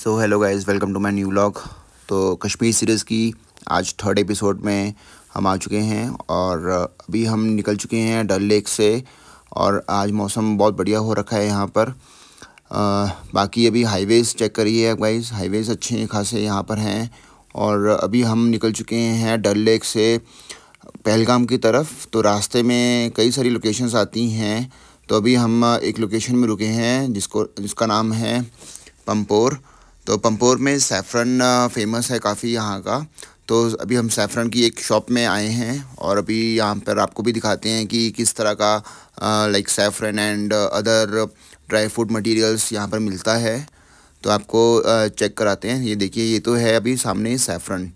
So hello guys welcome to my new vlog तो Kashmir series की आज थर्ड एपिसोड में हम आ चुके हैं और uh, अभी हम निकल चुके हैं डल लेक से और आज मौसम बहुत बढ़िया हो रखा है यहाँ पर आ, uh, बाकी अभी हाईवेज़ चेक करिए गाइज़ हाईवेज़ अच्छे खासे यहाँ पर हैं और अभी हम निकल चुके हैं डल लेक से पहलगाम की तरफ तो रास्ते में कई सारी लोकेशंस आती हैं तो अभी हम एक लोकेशन में रुके हैं जिसको जिसका नाम है पंपोर तो पंपोर में सैफ़रन फेमस है काफ़ी यहाँ का तो अभी हम सैफ़रन की एक शॉप में आए हैं और अभी यहाँ पर आपको भी दिखाते हैं कि किस तरह का like saffron and other dry fruit materials यहाँ पर मिलता है तो आपको चेक कराते हैं ये देखिए ये तो है अभी सामने सैफ़रन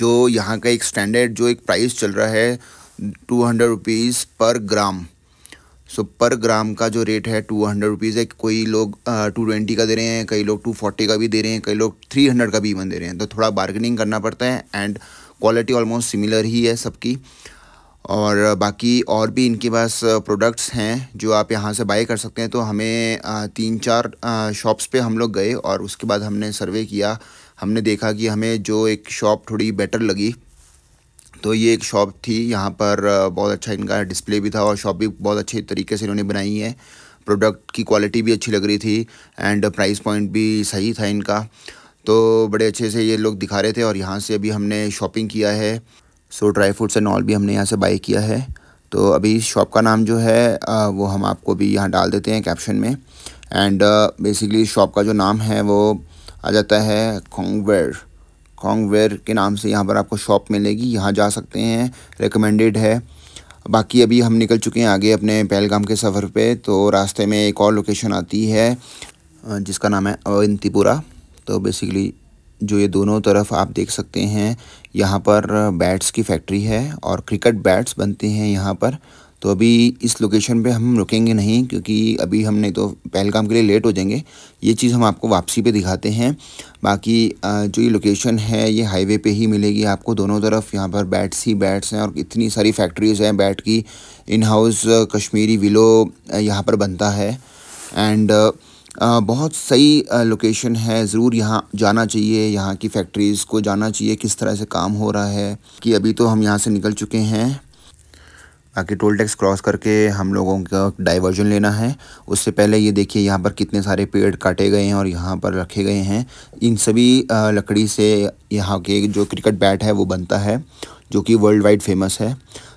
जो यहाँ का एक स्टैंडर्ड जो एक प्राइस चल रहा है टू हंड्रेड रुपीज़ पर ग्राम सो पर ग्राम का जो रेट है टू हंड्रेड रुपीज़ है कोई लोग टू ट्वेंटी का दे रहे हैं कई लोग टू फोर्टी का भी दे रहे हैं कई लोग थ्री हंड्रेड का भी इवन दे रहे हैं तो थोड़ा बार्गेनिंग करना पड़ता है एंड क्वालिटी ऑलमोस्ट सिमिलर ही है सबकी और बाकी और भी इनके पास प्रोडक्ट्स हैं जो आप यहाँ से बाय कर सकते हैं तो हमें तीन चार शॉप्स पे हम लोग गए और उसके बाद हमने सर्वे किया हमने देखा कि हमें जो एक शॉप थोड़ी बेटर लगी तो ये एक शॉप थी यहाँ पर बहुत अच्छा इनका डिस्प्ले भी था और शॉप भी बहुत अच्छे तरीके से इन्होंने बनाई है प्रोडक्ट की क्वालिटी भी अच्छी लग रही थी एंड प्राइस पॉइंट भी सही था इनका तो बड़े अच्छे से ये लोग दिखा रहे थे और यहाँ से अभी हमने शॉपिंग किया है so dry fruits and all भी हमने यहाँ से बाई किया है तो अभी शॉप का नाम जो है वो हम आपको भी यहाँ डाल देते हैं कैप्शन में एंड बेसिकली शॉप का जो नाम है वो आ जाता है खोंगवेर कॉन्ग वेयर के नाम से यहाँ पर आपको शॉप मिलेगी यहाँ जा सकते हैं रिकमेंडेड है बाकी अभी हम निकल चुके हैं आगे अपने पहलगाम के सफ़र पे तो रास्ते में एक और लोकेशन आती है जिसका नाम है अवंतीपुरा तो बेसिकली जो ये दोनों तरफ आप देख सकते हैं यहाँ पर बैट्स की फैक्ट्री है और क्रिकेट बैट्स बनते हैं यहाँ पर तो अभी इस लोकेशन पे हम रुकेंगे नहीं क्योंकि अभी हम नहीं तो पहलगाम के लिए लेट हो जाएंगे ये चीज़ हम आपको वापसी पे दिखाते हैं बाकी जो ये लोकेशन है ये हाईवे पे ही मिलेगी आपको दोनों तरफ यहाँ पर बैट्स ही बैट्स हैं और इतनी सारी फैक्ट्रीज़ हैं बैट की इन हाउस कश्मीरी विलो यहाँ पर बनता है एंड बहुत सही लोकेशन है ज़रूर यहाँ जाना चाहिए यहाँ की फैक्ट्रीज़ को जाना चाहिए किस तरह से काम हो रहा है कि अभी तो हम यहाँ से निकल चुके हैं ताकि टोल टैक्स क्रॉस करके हम लोगों का डाइवर्जन लेना है उससे पहले ये देखिए यहाँ पर कितने सारे पेड़ काटे गए हैं और यहाँ पर रखे गए हैं इन सभी लकड़ी से यहाँ के जो क्रिकेट बैट है वो बनता है जो कि वर्ल्ड वाइड फेमस है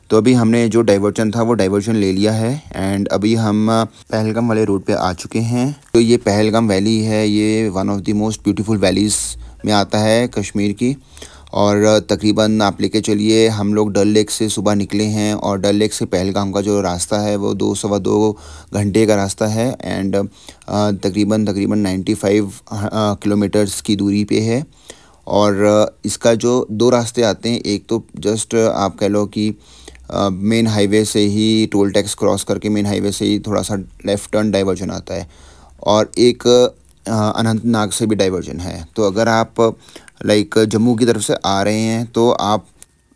तो अभी हमने जो डाइवर्जन था वो डाइवर्जन ले लिया है एंड अभी हम पहलगाम वाले रोड पे आ चुके हैं तो ये पहलगाम वैली है ये one of the most beautiful valleys में आता है कश्मीर की और तकरीबन आप लेके चलिए हम लोग डल लेक से सुबह निकले हैं और डल लेक से पहलगाम का जो रास्ता है वो दो सवा दो घंटे का रास्ता है एंड तकरीबन तकरीबन फाइव किलोमीटर्स की दूरी पे है और इसका जो दो रास्ते आते हैं एक तो जस्ट आप कह लो कि मेन हाईवे से ही टोल टैक्स क्रॉस करके मेन हाईवे से ही थोड़ा सा लेफ़्ट टर्न डाइवर्जन आता है और एक अनंतनाग से भी डाइवर्जन है तो अगर आप लाइक जम्मू की तरफ से आ रहे हैं तो आप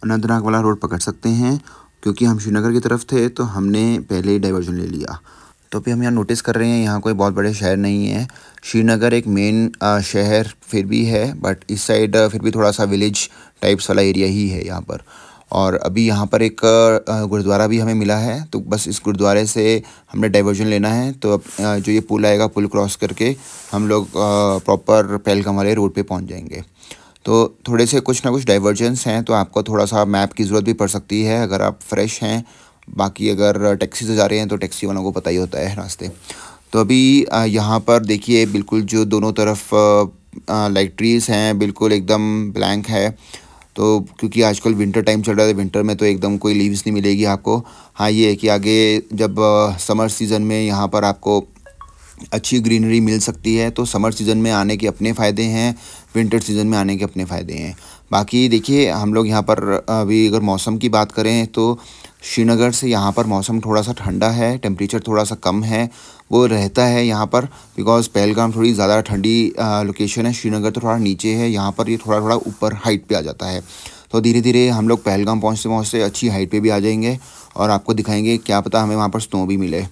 अनंतनाग वाला रोड पकड़ सकते हैं क्योंकि हम श्रीनगर की तरफ थे तो हमने पहले ही डाइवर्जन ले लिया तो फिर हम यहाँ नोटिस कर रहे हैं यहाँ कोई बहुत बड़े शहर नहीं है श्रीनगर एक मेन शहर फिर भी है बट इस साइड फिर भी थोड़ा सा विलेज टाइप्स वाला एरिया ही है यहाँ पर और अभी यहाँ पर एक गुरुद्वारा भी हमें मिला है तो बस इस गुरुद्वारे से हमने डाइवर्जन लेना है तो अब जो ये पुल आएगा पुल क्रॉस करके हम लोग प्रॉपर पहलगाम वाले रोड पर पहुँच जाएंगे तो थोड़े से कुछ ना कुछ डाइवर्जेंस हैं तो आपको थोड़ा सा मैप की ज़रूरत भी पड़ सकती है अगर आप फ्रेश हैं बाकी अगर टैक्सी से जा रहे हैं तो टैक्सी वालों को पता ही होता है रास्ते तो अभी यहाँ पर देखिए बिल्कुल जो दोनों तरफ लाइक ट्रीज़ हैं बिल्कुल एकदम ब्लैंक है तो क्योंकि आजकल विंटर टाइम चल रहा है विंटर में तो एकदम कोई लीव्स नहीं मिलेगी आपको हाँ ये है कि आगे जब समर सीज़न में यहाँ पर आपको अच्छी ग्रीनरी मिल सकती है तो समर सीज़न में आने के अपने फ़ायदे हैं विंटर सीज़न में आने के अपने फ़ायदे हैं बाकी देखिए हम लोग यहाँ पर अभी अगर मौसम की बात करें तो श्रीनगर से यहाँ पर मौसम थोड़ा सा ठंडा है टेम्परेचर थोड़ा सा कम है वो रहता है यहाँ पर बिकॉज़ पहलगाम थोड़ी ज़्यादा ठंडी लोकेशन है श्रीनगर तो थोड़ा नीचे है यहाँ पर ये थोड़ा थोड़ा ऊपर हाइट पर आ जाता है तो धीरे धीरे हम लोग पहलगाम पहुँचते पहुँचते अच्छी हाइट पर भी आ जाएंगे और आपको दिखाएंगे क्या पता हमें वहाँ पर स्नो भी मिले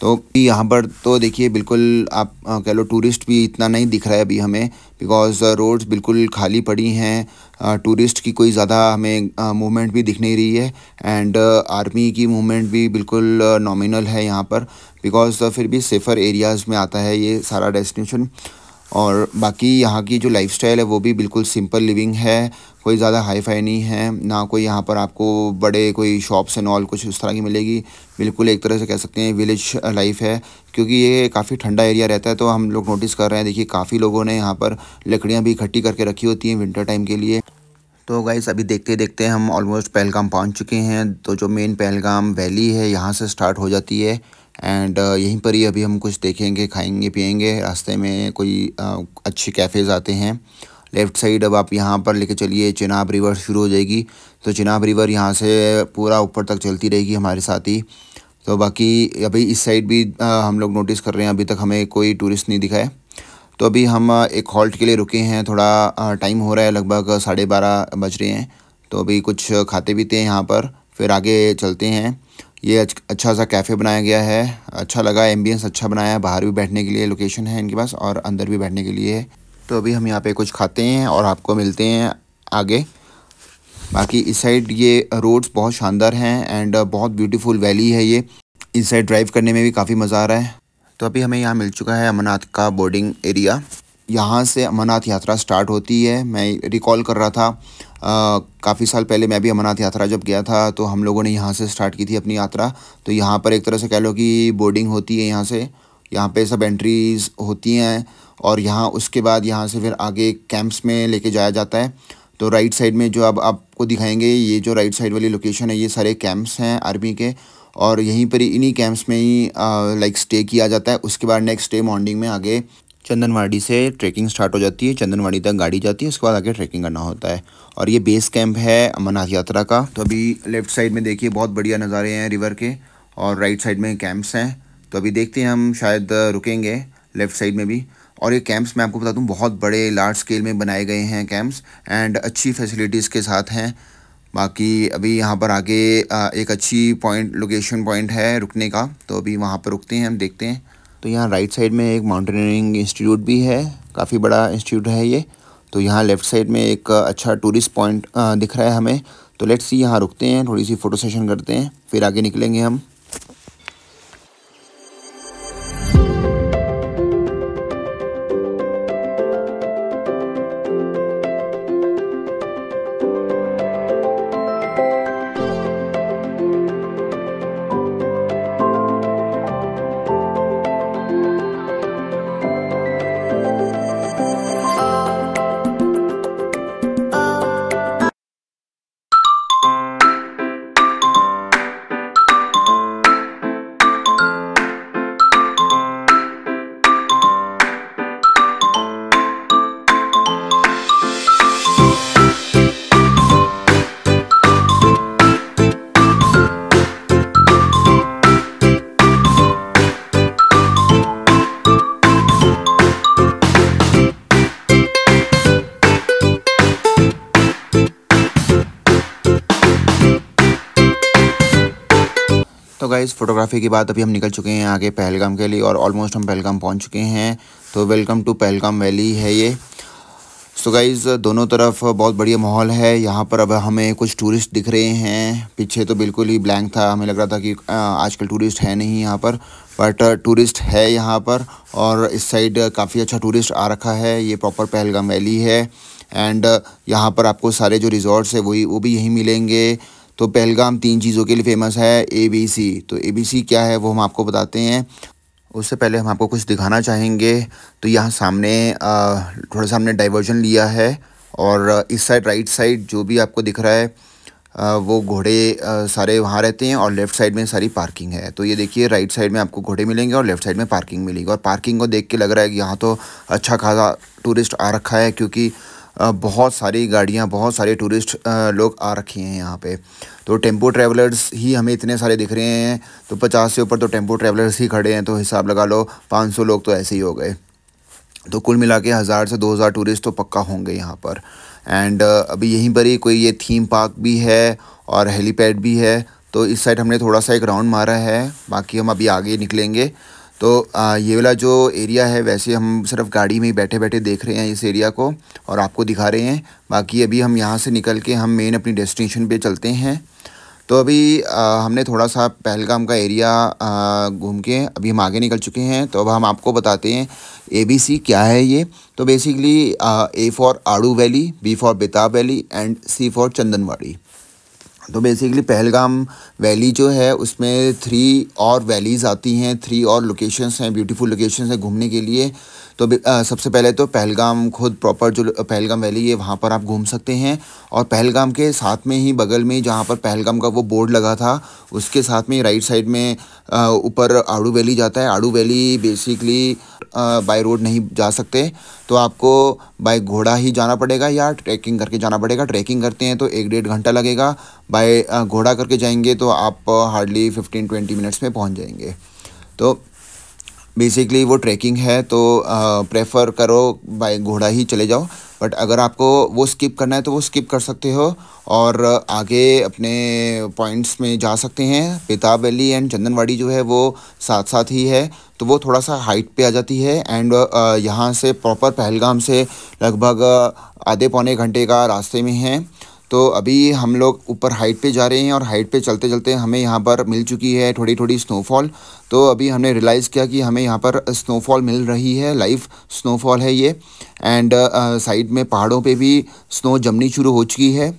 तो यहाँ पर तो देखिए बिल्कुल आप कह लो टूरिस्ट भी इतना नहीं दिख रहा है अभी हमें बिकॉज रोड्स बिल्कुल खाली पड़ी हैं टूरिस्ट की कोई ज़्यादा हमें मूवमेंट भी दिख नहीं रही है एंड आर्मी की मूवमेंट भी बिल्कुल नॉमिनल है यहाँ पर बिकॉज फिर भी सेफ़र एरियाज़ में आता है ये सारा डेस्टिनेशन और बाकी यहाँ की जो लाइफस्टाइल है वो भी बिल्कुल सिंपल लिविंग है कोई ज़्यादा हाई फाई नहीं है ना कोई यहाँ पर आपको बड़े कोई शॉप्स एंड ऑल कुछ उस तरह की मिलेगी बिल्कुल एक तरह से कह सकते हैं विलेज लाइफ है क्योंकि ये काफ़ी ठंडा एरिया रहता है तो हम लोग नोटिस कर रहे हैं देखिए काफ़ी लोगों ने यहाँ पर लकड़ियाँ भी इकट्ठी करके रखी होती हैं विंटर टाइम के लिए तो गाइस अभी देखते देखते हम ऑलमोस्ट पहलगाम पहुँच चुके हैं तो जो मेन पहलगाम वैली है यहाँ से स्टार्ट हो जाती है एंड uh, यहीं पर ही अभी हम कुछ देखेंगे खाएंगे पिएंगे रास्ते में कोई अच्छे कैफ़ेज़ आते हैं लेफ़्ट साइड अब आप यहाँ पर लेके चलिए चिनाब रिवर शुरू हो जाएगी तो चिनाब रिवर यहाँ से पूरा ऊपर तक चलती रहेगी हमारे साथ ही तो बाकी अभी इस साइड भी हम लोग नोटिस कर रहे हैं अभी तक हमें कोई टूरिस्ट नहीं दिखा है तो अभी हम एक हॉल्ट के लिए रुके हैं थोड़ा टाइम हो रहा है लगभग साढ़े बारह बज रहे हैं तो अभी कुछ खाते पीते हैं यहाँ पर फिर आगे चलते हैं ये अच्छा सा कैफ़े बनाया गया है अच्छा लगा एम्बियंस अच्छा बनाया है बाहर भी बैठने के लिए लोकेशन है इनके पास और अंदर भी बैठने के लिए तो अभी हम यहाँ पे कुछ खाते हैं और आपको मिलते हैं आगे बाकी इस साइड ये रोड्स बहुत शानदार हैं एंड बहुत ब्यूटीफुल वैली है ये इस साइड ड्राइव करने में भी काफ़ी मज़ा आ रहा है तो अभी हमें यहाँ मिल चुका है अमरनाथ का बोर्डिंग एरिया यहाँ से अमरनाथ यात्रा स्टार्ट होती है मैं रिकॉल कर रहा था काफ़ी साल पहले मैं भी अमरनाथ यात्रा जब गया था तो हम लोगों ने यहाँ से स्टार्ट की थी अपनी यात्रा तो यहाँ पर एक तरह से कह लो कि बोर्डिंग होती है यहाँ से यहाँ पे सब एंट्रीज होती हैं और यहाँ उसके बाद यहाँ से फिर आगे कैंप्स में लेके जाया जाता है तो राइट साइड में जो अब आपको दिखाएंगे ये जो राइट साइड वाली लोकेशन है ये सारे कैंप्स हैं आर्मी के और यहीं पर इन्हीं कैंप्स में ही लाइक स्टे किया जाता है उसके बाद नेक्स्ट डे मॉर्निंग में आगे चंदनवाड़ी से ट्रैकिंग स्टार्ट हो जाती है चंदनवाड़ी तक गाड़ी जाती है उसके बाद आगे ट्रैकिंग करना होता है और ये बेस कैंप है अमरनाथ यात्रा का तो अभी लेफ़्ट साइड में देखिए बहुत बढ़िया नज़ारे हैं रिवर के और राइट साइड में कैंप्स हैं तो अभी देखते हैं हम शायद रुकेंगे लेफ़्ट साइड में भी और ये कैंप्स मैं आपको बता दूँ बहुत बड़े लार्ज स्केल में बनाए गए हैं कैंप्स एंड अच्छी फैसिलिटीज़ के साथ हैं बाकी अभी यहाँ पर आगे एक अच्छी पॉइंट लोकेशन पॉइंट है रुकने का तो अभी वहाँ पर रुकते हैं हम देखते हैं तो यहाँ राइट साइड में एक माउंटेनियरिंग इंस्टीट्यूट भी है काफ़ी बड़ा इंस्टीट्यूट है ये तो यहाँ लेफ़्ट साइड में एक अच्छा टूरिस्ट पॉइंट दिख रहा है हमें तो लेट्स सी यहाँ रुकते हैं थोड़ी सी फ़ोटो सेशन करते हैं फिर आगे निकलेंगे हम फ़ोटोग्राफी के बाद अभी हम निकल चुके हैं आगे पहलगाम के लिए और ऑलमोस्ट हम पहलगाम पहुंच चुके हैं तो वेलकम टू पहलगाम वैली है ये सो so गाइज़ दोनों तरफ बहुत बढ़िया माहौल है यहाँ पर अब हमें कुछ टूरिस्ट दिख रहे हैं पीछे तो बिल्कुल ही ब्लैंक था हमें लग रहा था कि आजकल टूरिस्ट है नहीं यहाँ पर बट टूरिस्ट है यहाँ पर और इस साइड काफ़ी अच्छा टूरिस्ट आ रखा है ये प्रॉपर पहलगाम वैली है एंड यहाँ पर आपको सारे जो रिजॉर्ट्स है वही वो भी यहीं मिलेंगे तो पहलगाम तीन चीज़ों के लिए फेमस है ए बी सी तो ए बी सी क्या है वो हम आपको बताते हैं उससे पहले हम आपको कुछ दिखाना चाहेंगे तो यहाँ सामने थोड़ा सा हमने डाइवर्जन लिया है और इस साइड राइट साइड जो भी आपको दिख रहा है वो घोड़े सारे वहाँ रहते हैं और लेफ़्ट साइड में सारी पार्किंग है तो ये देखिए राइट साइड में आपको घोड़े मिलेंगे और लेफ़्ट साइड में पार्किंग मिलेगी और पार्किंग को देख के लग रहा है कि यहाँ तो अच्छा खासा टूरिस्ट आ रखा है क्योंकि बहुत सारी गाड़ियाँ बहुत सारे टूरिस्ट लोग आ रखे हैं यहाँ पे तो टेम्पो ट्रैवलर्स ही हमें इतने सारे दिख रहे हैं तो पचास से ऊपर तो टेम्पो ट्रैवलर्स ही खड़े हैं तो हिसाब लगा लो पाँच सौ लोग तो ऐसे ही हो गए तो कुल मिला के हज़ार से दो हज़ार टूरिस्ट तो पक्का होंगे यहाँ पर एंड अभी यहीं पर ही कोई ये थीम पार्क भी है और हेलीपैड भी है तो इस साइड हमने थोड़ा सा एक राउंड मारा है बाकी हम अभी आगे निकलेंगे तो आ, ये वाला जो एरिया है वैसे हम सिर्फ गाड़ी में ही बैठे बैठे देख रहे हैं इस एरिया को और आपको दिखा रहे हैं बाकी अभी हम यहाँ से निकल के हम मेन अपनी डेस्टिनेशन पे चलते हैं तो अभी आ, हमने थोड़ा सा पहलगाम का एरिया घूम के अभी हम आगे निकल चुके हैं तो अब हम आपको बताते हैं ए बी सी क्या है ये तो basically A for Aru valley B for Betaab valley and C for Chandanwari तो बेसिकली पहलगाम वैली जो है उसमें थ्री और वैलीज़ आती हैं थ्री और लोकेशंस हैं ब्यूटीफुल लोकेशंस हैं घूमने के लिए तो सबसे पहले तो पहलगाम खुद प्रॉपर जो पहलगाम वैली है वहाँ पर आप घूम सकते हैं और पहलगाम के साथ में ही बगल में जहाँ पर पहलगाम का वो बोर्ड लगा था उसके साथ में राइट साइड में ऊपर आड़ू वैली जाता है आड़ू वैली बेसिकली बाई रोड नहीं जा सकते तो आपको बाई घोड़ा ही जाना पड़ेगा या ट्रैकिंग करके जाना पड़ेगा ट्रैकिंग करते हैं तो एक डेढ़ घंटा लगेगा बाई घोड़ा करके जाएंगे तो आप हार्डली फिफ्टीन ट्वेंटी मिनट्स में पहुँच जाएंगे तो बेसिकली वो ट्रैकिंग है तो प्रेफर करो बाय घोड़ा ही चले जाओ बट अगर आपको वो स्किप करना है तो वो स्किप कर सकते हो और आगे अपने पॉइंट्स में जा सकते हैं बेताब वैली एंड चंदनवाड़ी जो है वो साथ साथ ही है तो वो थोड़ा सा हाइट पे आ जाती है एंड यहाँ से प्रॉपर पहलगाम से लगभग आधे पौने घंटे का रास्ते में है तो अभी हम लोग ऊपर हाइट पे जा रहे हैं और हाइट पे चलते चलते हमें यहाँ पर मिल चुकी है थोड़ी थोड़ी स्नोफॉल तो अभी हमने रियलाइज़ किया कि हमें यहाँ पर स्नोफॉल मिल रही है लाइव स्नोफॉल है ये एंड साइड uh, में पहाड़ों पे भी स्नो जमनी शुरू हो चुकी है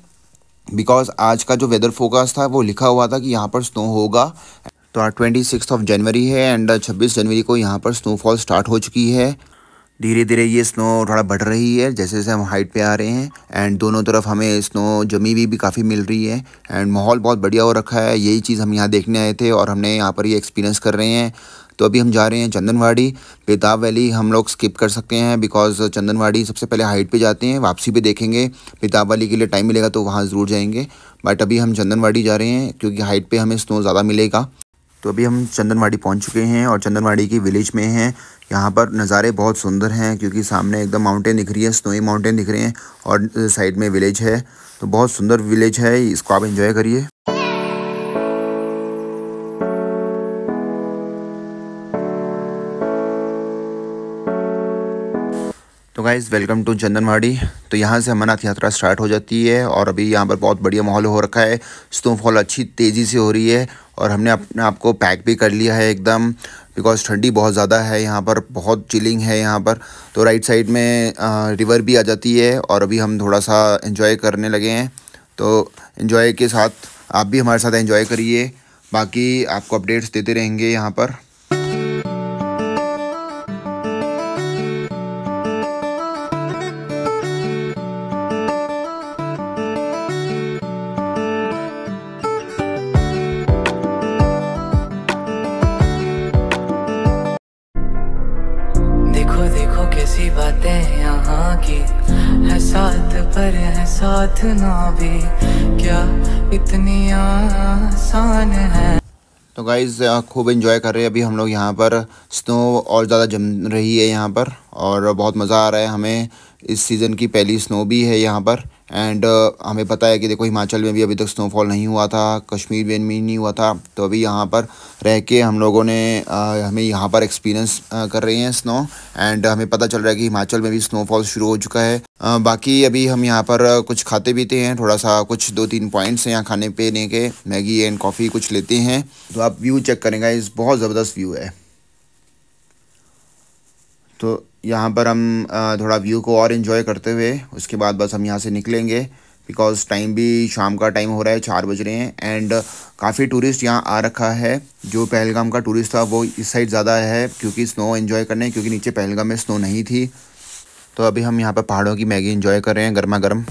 बिकॉज आज का जो वेदर फोकस था वो लिखा हुआ था कि यहाँ पर स्नो होगा तो ट्वेंटी सिक्स ऑफ जनवरी है एंड छब्बीस जनवरी को यहाँ पर स्नोफॉल स्टार्ट हो चुकी है धीरे धीरे ये स्नो थोड़ा बढ़ रही है जैसे जैसे हम हाइट पे आ रहे हैं एंड दोनों तरफ हमें स्नो जमी हुई भी काफ़ी मिल रही है एंड माहौल बहुत बढ़िया हो रखा है यही चीज़ हम यहाँ देखने आए थे और हमने यहाँ पर ये एक्सपीरियंस कर रहे हैं तो अभी हम जा रहे हैं चंदनवाड़ी बेताब वैली हम लोग स्किप कर सकते हैं बिकॉज चंदनवाड़ी सबसे पहले हाइट पे जाते हैं वापसी पे देखेंगे बेताब वैली के लिए टाइम मिलेगा तो वहाँ ज़रूर जाएंगे बट अभी हम चंदनवाड़ी जा रहे हैं क्योंकि हाइट पे हमें स्नो ज़्यादा मिलेगा तो अभी हम चंदनवाड़ी पहुँच चुके हैं और चंदनवाड़ी की विलेज में हैं यहाँ पर नज़ारे बहुत सुंदर हैं क्योंकि सामने एकदम माउंटेन दिख रही है स्नोई माउंटेन दिख रहे हैं और साइड में विलेज है तो बहुत सुंदर विलेज है इसको आप इन्जॉय करिए तो गाइज़ वेलकम टू चंदनवाड़ी तो यहाँ से अमरनाथ यात्रा स्टार्ट हो जाती है और अभी यहाँ पर बहुत बढ़िया माहौल हो रखा है स्नोफॉल अच्छी तेज़ी से हो रही है और हमने अपने आपको पैक भी कर लिया है एकदम बिकॉज ठंडी बहुत ज़्यादा है यहाँ पर बहुत चिलिंग है यहाँ पर तो राइट साइड में रिवर भी आ जाती है और अभी हम थोड़ा सा इन्जॉय करने लगे हैं तो इन्जॉय के साथ आप भी हमारे साथ इन्जॉय करिए बाकी आपको अपडेट्स देते रहेंगे यहाँ पर बैठना भी क्या इतनी आसान है तो गाइज़ खूब इंजॉय कर रहे हैं अभी हम लोग यहाँ पर स्नो और ज़्यादा जम रही है यहाँ पर और बहुत मज़ा आ रहा है हमें इस सीज़न की पहली स्नो भी है यहाँ पर एंड uh, हमें पता है कि देखो हिमाचल में भी अभी तक स्नोफॉल नहीं हुआ था कश्मीर में भी नहीं हुआ था तो अभी यहाँ पर रह के हम लोगों ने uh, हमें यहाँ पर एक्सपीरियंस uh, कर रहे हैं स्नो एंड हमें पता चल रहा है कि हिमाचल में भी स्नोफॉल शुरू हो चुका है बाकी अभी हम यहाँ पर कुछ खाते पीते हैं थोड़ा सा कुछ दो तीन पॉइंट्स हैं यहाँ खाने पीने के मैगी एंड कॉफ़ी कुछ लेते हैं तो आप व्यू चेक करेंगे इस बहुत ज़बरदस्त व्यू है तो यहाँ पर हम थोड़ा व्यू को और इन्जॉय करते हुए उसके बाद बस हम यहाँ से निकलेंगे बिकॉज टाइम भी शाम का टाइम हो रहा है चार बज रहे हैं एंड काफ़ी टूरिस्ट यहाँ आ रखा है जो पहलगाम का टूरिस्ट था वो इस साइड ज़्यादा है क्योंकि स्नो इन्जॉय करने क्योंकि नीचे पहलगाम में स्नो नहीं थी तो अभी हम यहाँ पर पहाड़ों की मैगी इन्जॉय कर रहे हैं गर्मा गर्म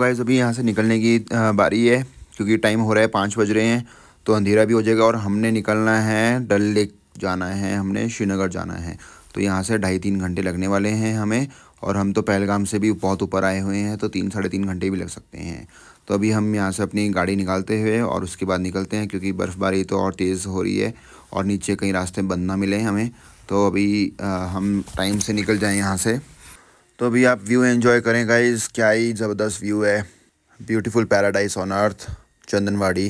गाइज़ अभी यहाँ से निकलने की बारी है क्योंकि टाइम हो रहा है पाँच बज रहे हैं तो अंधेरा भी हो जाएगा और हमने निकलना है डल लेक जाना है हमने श्रीनगर जाना है तो यहाँ से ढाई तीन घंटे लगने वाले हैं हमें और हम तो पहलगाम से भी बहुत ऊपर आए हुए हैं तो तीन साढ़े तीन घंटे भी लग सकते हैं तो अभी हम यहाँ से अपनी गाड़ी निकालते हुए और उसके बाद निकलते हैं क्योंकि बर्फ़बारी तो और तेज़ हो रही है और नीचे कहीं रास्ते बंद ना मिले हमें तो अभी आ, हम टाइम से निकल जाएँ यहाँ से तो अभी आप व्यू एंजॉय करें गाइस क्या ही ज़बरदस्त व्यू है beautiful paradise on earth Chandanwari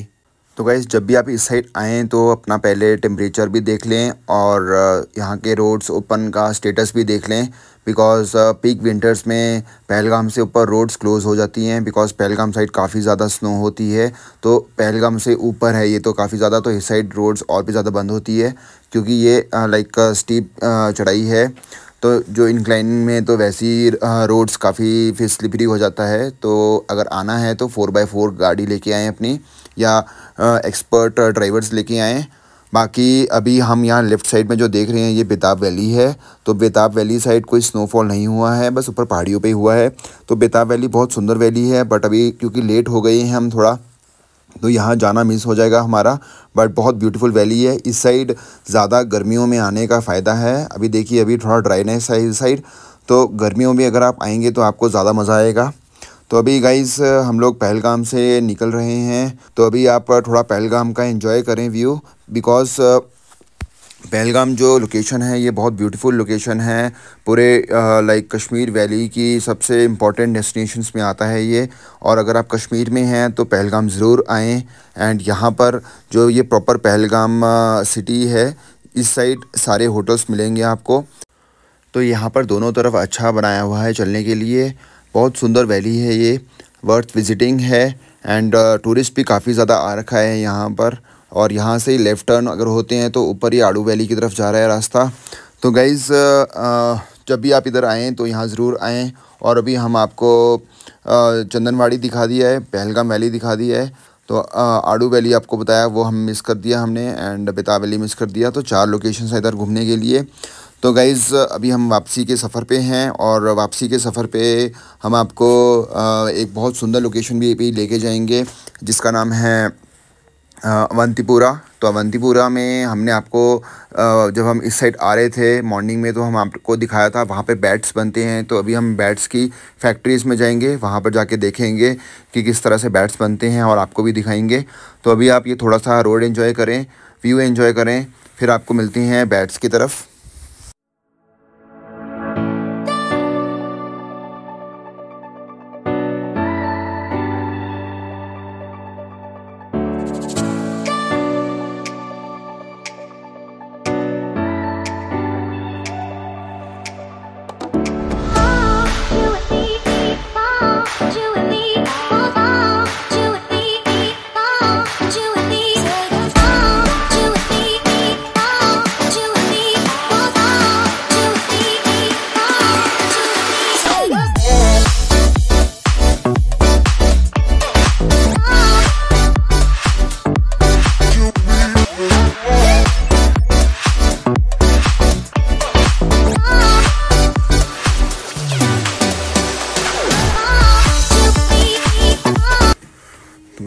तो गाइस जब भी आप इस साइड आएँ तो अपना पहले टेम्परेचर भी देख लें और यहाँ के रोड्स ओपन का स्टेटस भी देख लें बिकॉज पीक विंटर्स में पहलगाम से ऊपर रोड्स क्लोज़ हो जाती हैं बिकॉज पहलगाम साइड काफ़ी ज़्यादा स्नो होती है तो पहलगाम से ऊपर है ये तो काफ़ी ज़्यादा तो इस साइड रोड्स और भी ज़्यादा बंद होती है क्योंकि ये लाइक स्टीप चढ़ाई है तो जो इंक्लाइन में तो वैसे ही रोड्स काफ़ी फिर स्लिपरी हो जाता है तो अगर आना है तो फ़ोर बाई फोर गाड़ी लेके आएँ अपनी या एक्सपर्ट ड्राइवर्स लेके आएँ बाकी अभी हम यहाँ लेफ़्ट साइड में जो देख रहे हैं ये बेताब वैली है तो बेताब वैली साइड कोई स्नोफॉल नहीं हुआ है बस ऊपर पहाड़ियों पे हुआ है तो बेताब वैली बहुत सुंदर वैली है बट अभी क्योंकि लेट हो गए हैं हम थोड़ा तो यहाँ जाना मिस हो जाएगा हमारा बट बहुत ब्यूटीफुल वैली है इस साइड ज़्यादा गर्मियों में आने का फ़ायदा है अभी देखिए अभी थोड़ा ड्राइनेस है इस साइड तो गर्मियों में अगर आप आएंगे तो आपको ज़्यादा मज़ा आएगा तो अभी गाइस हम लोग पहलगाम से निकल रहे हैं तो अभी आप थोड़ा पहलगाम का एंजॉय करें व्यू बिकॉज़ पहलगाम जो लोकेशन है ये बहुत ब्यूटीफुल लोकेशन है पूरे लाइक कश्मीर वैली की सबसे इम्पॉर्टेंट डेस्टिनेशंस में आता है ये और अगर आप कश्मीर में हैं तो पहलगाम ज़रूर आएँ एंड यहाँ पर जो ये प्रॉपर पहलगाम सिटी है इस साइड सारे होटल्स मिलेंगे आपको तो यहाँ पर दोनों तरफ अच्छा बनाया हुआ है चलने के लिए बहुत सुंदर वैली है ये वर्थ विज़िटिंग है एंड टूरिस्ट भी काफ़ी ज़्यादा आ रखा है यहाँ पर और यहाँ से ही लेफ़्ट टर्न अगर होते हैं तो ऊपर ही आड़ू वैली की तरफ जा रहा है रास्ता तो गाइज़ जब भी आप इधर आएँ तो यहाँ ज़रूर आएँ और अभी हम आपको चंदनवाड़ी दिखा दिया है पहलगाम वैली दिखा दिया है तो आड़ू वैली आपको बताया वो हम मिस कर दिया हमने एंड बेता वैली मिस कर दिया तो चार लोकेशन है इधर घूमने के लिए तो गाइज़ अभी हम वापसी के सफ़र पे हैं और वापसी के सफ़र पे हम आपको एक बहुत सुंदर लोकेशन भी, भी लेके जाएंगे जिसका नाम है अवंतीपुरा तो अवंतीपुरा में हमने आपको जब हम इस साइड आ रहे थे मॉर्निंग में तो हम आपको दिखाया था वहाँ पे बैट्स बनते हैं तो अभी हम बैट्स की फैक्ट्रीज़ में जाएंगे वहाँ पर जाके देखेंगे कि किस तरह से बैट्स बनते हैं और आपको भी दिखाएंगे तो अभी आप ये थोड़ा सा रोड इन्जॉय करें व्यू इन्जॉय करें फिर आपको मिलती हैं बैट्स की तरफ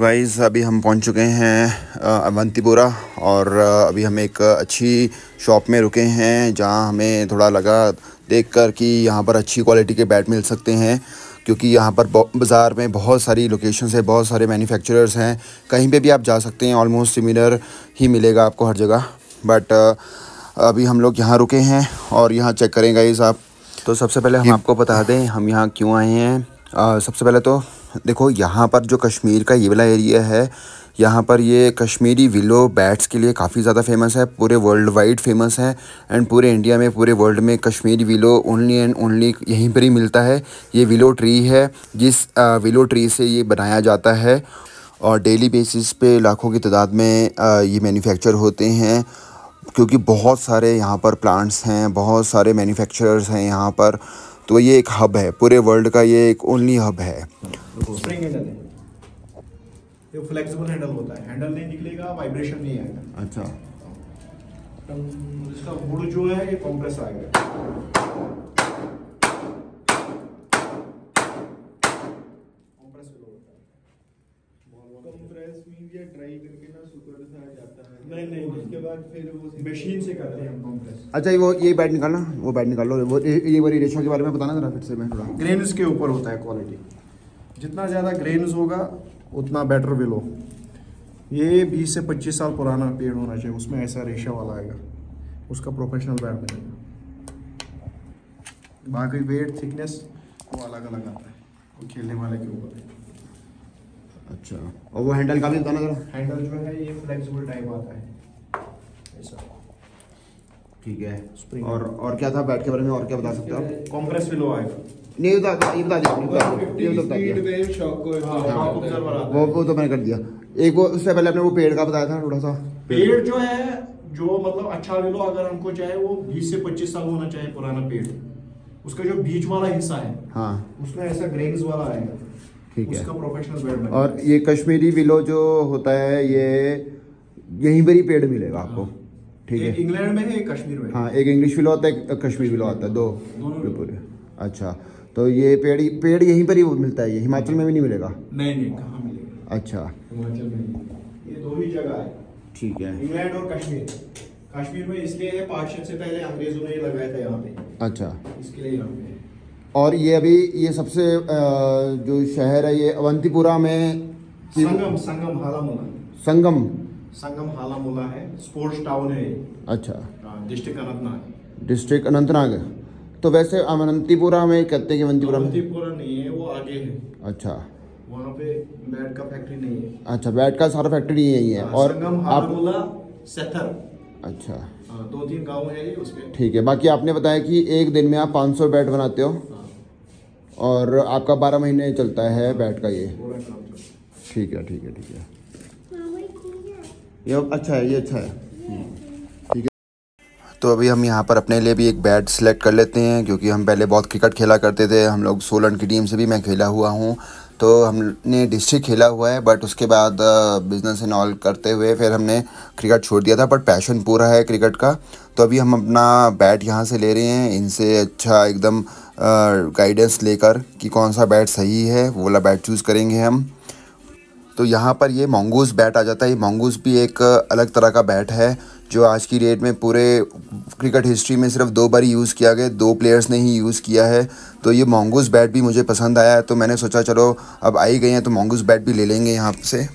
गाइस अभी हम पहुंच चुके हैं अवंतीपुरा और अभी हम एक अच्छी शॉप में रुके हैं जहां हमें थोड़ा लगा देखकर कि यहां पर अच्छी क्वालिटी के बैट मिल सकते हैं क्योंकि यहाँ पर बाज़ार में बहुत सारी लोकेशंस है बहुत सारे मैन्युफैक्चरर्स हैं कहीं पे भी आप जा सकते हैं ऑलमोस्ट सिमिलर ही मिलेगा आपको हर जगह बट अभी हम लोग यहाँ रुके हैं और यहाँ चेक करेंगे गाइज़ आप तो सबसे पहले हम आपको बता दें हम यहाँ क्यों आए हैं सबसे पहले तो देखो यहाँ पर जो कश्मीर का ये वाला एरिया है यहाँ पर ये कश्मीरी विलो बैट्स के लिए काफ़ी ज़्यादा फेमस है पूरे वर्ल्ड वाइड फेमस है एंड पूरे इंडिया में पूरे वर्ल्ड में Kashmiri willow only and only यहीं पर ही मिलता है ये विलो ट्री है जिस विलो ट्री से ये बनाया जाता है और डेली बेसिस पे लाखों की तादाद में ये मैन्युफैक्चर होते हैं क्योंकि बहुत सारे यहाँ पर प्लांट्स हैं बहुत सारे मैन्युफैक्चरर्स हैं यहाँ पर तो ये एक हब है पूरे वर्ल्ड का ये एक ओनली हब है स्प्रिंग हैंडल है ये फ्लेक्सिबल हैंडल होता है ड्राई अच्छा। करके ना सुपर सा अच्छा ये वो ये बैट निकालना वो बैट लो वो ये वाली रेशो के बारे में बताना जरा फिर से मैं थोड़ा ग्रेन्स के ऊपर होता है क्वालिटी जितना ज़्यादा ग्रेन्स होगा उतना बेटर विलो ये 20 से 25 साल पुराना पेड़ होना चाहिए उसमें ऐसा रेशा वाला आएगा उसका प्रोफेशनल बैट मिलेगा बाकी वेट थिकनेस वो अलग अलग आता है वो खेलने वाले के ऊपर अच्छा और वो हैंडल का भी बताना जरा हैंडल जो है ये फ्लेक्सिबल टाइप आता है ऐसा ठीक है स्प्रिंग और और क्या था बैट के बारे में और क्या बता सकते हो आप कॉम्प्रेस विलो आए नहीं बता ये बता दिया वो वो तो मैंने कर दिया एक वो उससे पहले आपने वो पेड़ का बताया था थोड़ा सा पेड़ जो है जो मतलब अच्छा विलो अगर हमको चाहे वो 20 से 25 साल होना चाहिए पुराना पेड़ उसका जो बीच वाला हिस्सा है हाँ उसमें ऐसा ग्रेन्स वाला आएगा ठीक है और ये कश्मीरी विलो जो होता है ये यहीं पर ही पेड़ मिलेगा आपको हाँ। ठीक है इंग्लैंड में है कश्मीर में हाँ एक इंग्लिश विलो आता है कश्मीर विलो आता है दो पूरे अच्छा तो ये पेड़ पेड़ यहीं पर ही मिलता है ये हिमाचल में भी नहीं मिलेगा नहीं नहीं कहाँ मिलेगा अच्छा हिमाचल में ये दो ही जगह है ठीक है इंग्लैंड और कश्मीर कश्मीर में इसलिए है पार्षद से पहले अंग्रेजों ने लगाया था यहाँ पे अच्छा इसके लिए यहाँ पे और ये अभी ये सबसे जो शहर है ये अवंतीपुरा में संगम संगम हालामुला संगम संगम हालामुला है स्पोर्ट्स टाउन है अच्छा डिस्ट्रिक्ट अनंतनाग डिस्ट्रिक्ट अनंतनाग तो वैसे अवंतीपुरा में कहते हैं कि अवंतीपुरा में अवंतीपुरा नहीं है वो आगे है अच्छा वहाँ पे बैट का फैक्ट्री नहीं है अच्छा बैट का सारा फैक्ट्री यही है हाँ, और संगम हालामुला सेथर अच्छा हाँ, दो तीन गांव है उसके ठीक है बाकी आपने बताया कि एक दिन में आप 500 बेड बनाते हो और आपका बारह महीने चलता है बैट का ये ठीक है ठीक है ठीक है ये अच्छा है ये अच्छा है ठीक है तो अभी हम यहाँ पर अपने लिए भी एक बैट सेलेक्ट कर लेते हैं क्योंकि हम पहले बहुत क्रिकेट खेला करते थे हम लोग सोलन की टीम से भी मैं खेला हुआ हूँ तो हमने डिस्ट्रिक्ट खेला हुआ है बट उसके बाद बिज़नेस इन ऑल करते हुए फिर हमने क्रिकेट छोड़ दिया था बट पैशन पूरा है क्रिकेट का तो अभी हम अपना बैट यहाँ से ले रहे हैं इनसे अच्छा एकदम गाइडेंस लेकर कि कौन सा बैट सही है वो वाला बैट चूज़ करेंगे हम तो यहाँ पर ये मोंगूस बैट आ जाता है ये मोंगूस भी एक अलग तरह का बैट है जो आज की डेट में पूरे क्रिकेट हिस्ट्री में सिर्फ दो बार यूज़ किया गया दो प्लेयर्स ने ही यूज़ किया है तो ये मोंगूस बैट भी मुझे पसंद आया तो मैंने सोचा चलो अब आई गए हैं तो मोंगूस बैट भी ले लेंगे यहाँ से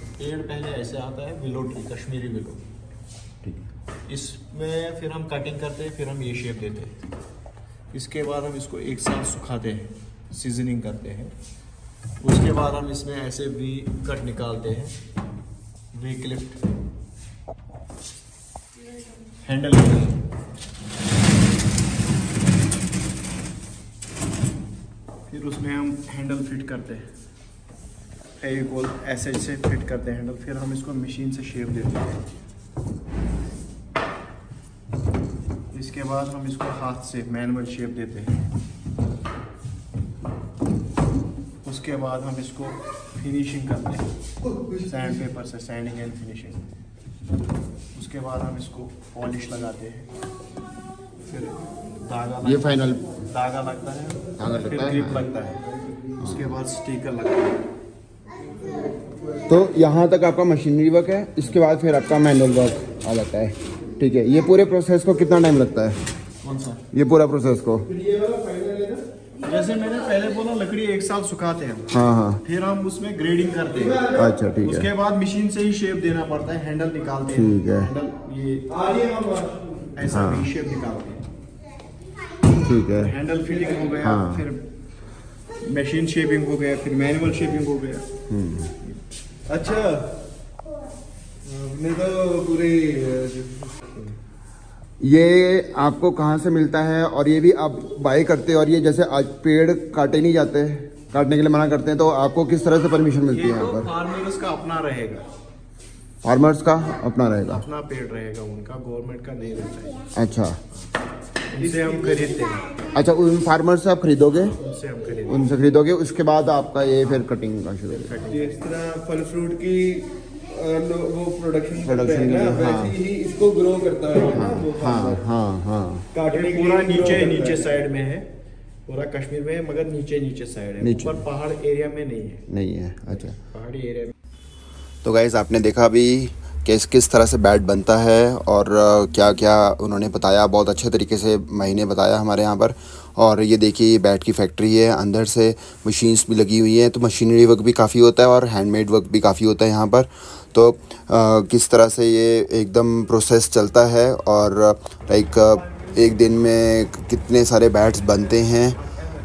इसमें फिर हम कटिंग करते हैं फिर हम ये शेप देते हैं इसके बाद हम इसको एक साथ सुखाते हैं सीजनिंग करते हैं उसके बाद हम इसमें ऐसे वी कट निकालते हैं वी क्लिप हैंडल फिर उसमें हम हैंडल फिट करते हैं फेविकोल ऐसे ऐसे फिट करते हैं हैंडल फिर हम इसको मशीन से शेप देते हैं इसके बाद हम इसको हाथ से मैनुअल शेप देते हैं उसके बाद हम इसको फिनिशिंग करते हैं सैंड पेपर से सैंडिंग एंड फिनिशिंग उसके बाद हम इसको पॉलिश लगाते हैं फिर दागा ये फाइनल धागा लगता है लगता है। लगता है उसके बाद स्टिकर लगता है तो यहाँ तक आपका मशीनरी वर्क है इसके बाद फिर आपका मैनुअल वर्क आ जाता है ठीक है ये पूरे प्रोसेस को कितना टाइम लगता है कौन सा ये पूरा प्रोसेस को जैसे मैंने पहले बोला लकड़ी एक साल सुखाते हैं हाँ हाँ फिर हम उसमें ग्रेडिंग करते हैं अच्छा ठीक है उसके बाद मशीन से ही शेप देना पड़ता है हैंडल निकालते हैं ठीक है हैंडल ये ऐसा शेप हाँ। निकालते हैं ठीक है हैंडल फिलिंग हो गया हाँ। फिर मशीन शेपिंग हो गया फिर मैनुअल शेपिंग हो गया हम्म। अच्छा मैं तो पूरे ये आपको कहाँ से मिलता है और ये भी आप बाय करते हैं और ये जैसे आज पेड़ काटे नहीं जाते काटने के लिए मना करते हैं तो आपको किस तरह से परमिशन मिलती है तो यहाँ पर फार्मर्स का अपना रहेगा फार्मर्स का अपना रहेगा अपना पेड़ रहेगा उनका गवर्नमेंट का नहीं रहता अच्छा इसे हम खरीदते हैं अच्छा उन फार्मर से आप खरीदोगे उनसे हम खरीदोगे उनसे खरीदोगे उसके बाद आपका ये फिर कटिंग का शुरू इस तरह फल फ्रूट की वो प्रोडक्शन प्रोडक्शन हाँ, ही इसको ग्रो करता है हाँ, हाँ, हाँ, हाँ, काटने पूरा नीचे नीचे साइड में है पूरा कश्मीर में है मगर नीचे नीचे साइड है ऊपर पहाड़ एरिया में नहीं है नहीं है अच्छा पहाड़ी एरिया तो गाइज आपने देखा अभी किस किस तरह से बैट बनता है और क्या क्या उन्होंने बताया बहुत अच्छे तरीके से महीने बताया हमारे यहाँ पर और ये देखिए ये बैट की फैक्ट्री है अंदर से मशीन्स भी लगी हुई हैं तो मशीनरी वर्क भी काफ़ी होता है और हैंडमेड वर्क भी काफ़ी होता है यहाँ पर तो आ, किस तरह से ये एकदम प्रोसेस चलता है और लाइक एक दिन में कितने सारे बैट्स बनते हैं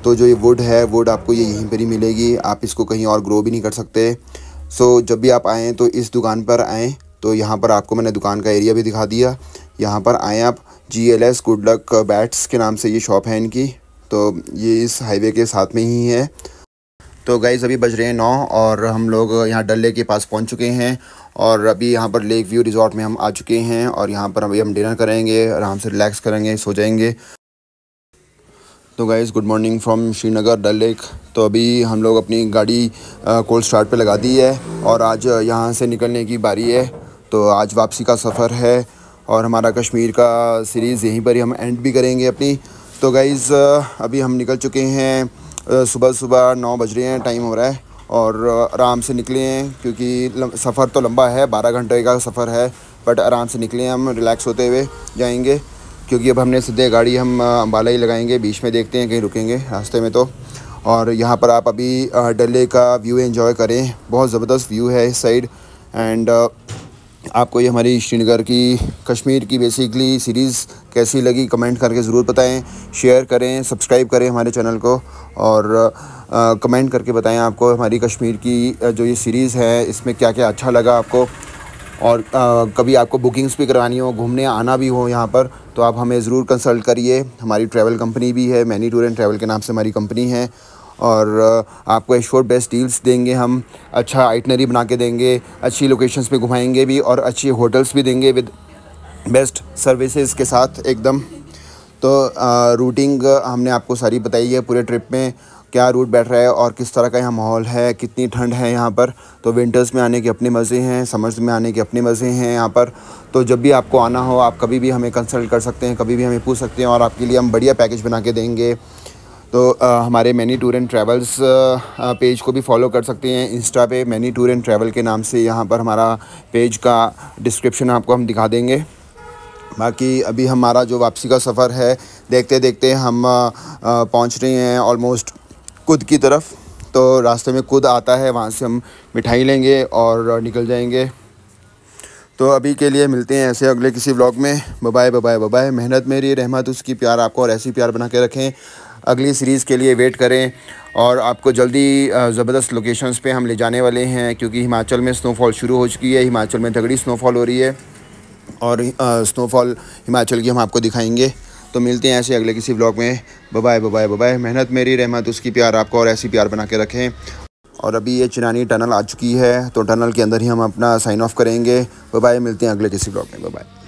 तो जो ये वुड है वुड आपको ये यहीं पर ही मिलेगी आप इसको कहीं और ग्रो भी नहीं कर सकते सो so, जब भी आप आएँ तो इस दुकान पर आएँ तो यहाँ पर आपको मैंने दुकान का एरिया भी दिखा दिया यहाँ पर आएँ आप G L S good luck bats के नाम से ये शॉप है इनकी तो ये इस हाईवे के साथ में ही है तो गाइज़ अभी बज रहे हैं नौ और हम लोग यहाँ डल लेक के पास पहुँच चुके हैं और अभी यहाँ पर लेक व्यू रिजॉर्ट में हम आ चुके हैं और यहाँ पर अभी हम डिनर करेंगे आराम से रिलैक्स करेंगे सो जाएंगे तो guys good morning from Srinagar Dal lake तो अभी हम लोग अपनी गाड़ी कोल्ड स्टार्ट पे लगा दी है और आज यहाँ से निकलने की बारी है तो आज वापसी का सफ़र है और हमारा कश्मीर का सीरीज़ यहीं पर ही हम एंड भी करेंगे अपनी तो गाइज़ अभी हम निकल चुके हैं सुबह सुबह नौ बज रहे हैं टाइम हो रहा है और आराम से निकले हैं क्योंकि सफ़र तो लंबा है बारह घंटे का सफ़र है बट आराम से निकले हम रिलैक्स होते हुए जाएंगे क्योंकि अब हमने सीधे गाड़ी हम अम्बाला ही लगाएंगे बीच में देखते हैं कहीं रुकेंगे रास्ते में तो और यहाँ पर आप अभी डले का व्यू एंजॉय करें बहुत ज़बरदस्त व्यू है इस साइड एंड आपको ये हमारी श्रीनगर की कश्मीर की बेसिकली सीरीज़ कैसी लगी कमेंट करके ज़रूर बताएं शेयर करें सब्सक्राइब करें हमारे चैनल को और आ, कमेंट करके बताएं आपको हमारी कश्मीर की जो ये सीरीज़ है इसमें क्या क्या अच्छा लगा आपको और आ, कभी आपको बुकिंग्स भी करवानी हो घूमने आना भी हो यहाँ पर तो आप हमें ज़रूर कंसल्ट करिए हमारी ट्रैवल कंपनी भी है मैनी टूर एंड ट्रैवल के नाम से हमारी कंपनी है और आपको एश्योर बेस्ट डील्स देंगे हम अच्छा आइटनरी बना के देंगे अच्छी लोकेशंस पे घुमाएंगे भी और अच्छी होटल्स भी देंगे विद बेस्ट सर्विसेज के साथ एकदम तो रूटिंग हमने आपको सारी बताई है पूरे ट्रिप में क्या रूट बैठ रहा है और किस तरह का यहाँ माहौल है कितनी ठंड है यहाँ पर तो विंटर्स में आने के अपने मज़े हैं समर्स में आने के अपने मज़े हैं यहाँ पर तो जब भी आपको आना हो आप कभी भी हमें कंसल्ट कर सकते हैं कभी भी हमें पूछ सकते हैं और आपके लिए हम बढ़िया पैकेज बना के देंगे तो आ, हमारे many tour and travels page को भी फॉलो कर सकते हैं इंस्टा पे मैनी टूर एंड ट्रैवल के नाम से यहाँ पर हमारा पेज का डिस्क्रिप्शन आपको हम दिखा देंगे बाकी अभी हमारा जो वापसी का सफ़र है देखते देखते हम पहुँच रहे हैं ऑलमोस्ट खुद की तरफ तो रास्ते में खुद आता है वहाँ से हम मिठाई लेंगे और निकल जाएंगे तो अभी के लिए मिलते हैं ऐसे अगले किसी ब्लॉग में बबाए बबाए बबाए मेहनत मेरी रहमत उसकी प्यार आपको और ऐसी प्यार बना के रखें अगली सीरीज़ के लिए वेट करें और आपको जल्दी ज़बरदस्त लोकेशंस पे हम ले जाने वाले हैं क्योंकि हिमाचल में स्नोफॉल शुरू हो चुकी है हिमाचल में तगड़ी स्नोफॉल हो रही है और स्नोफॉल हिमाचल की हम आपको दिखाएंगे तो मिलते हैं ऐसे अगले किसी ब्लॉग में बबाए बबाए बबाए मेहनत मेरी रहमत उसकी प्यार आपको और ऐसी प्यार बना के रखें और अभी ये चिनानी टनल आ चुकी है तो टनल के अंदर ही हम अपना साइन ऑफ करेंगे बबाए मिलते हैं अगले किसी ब्लॉग में बबाई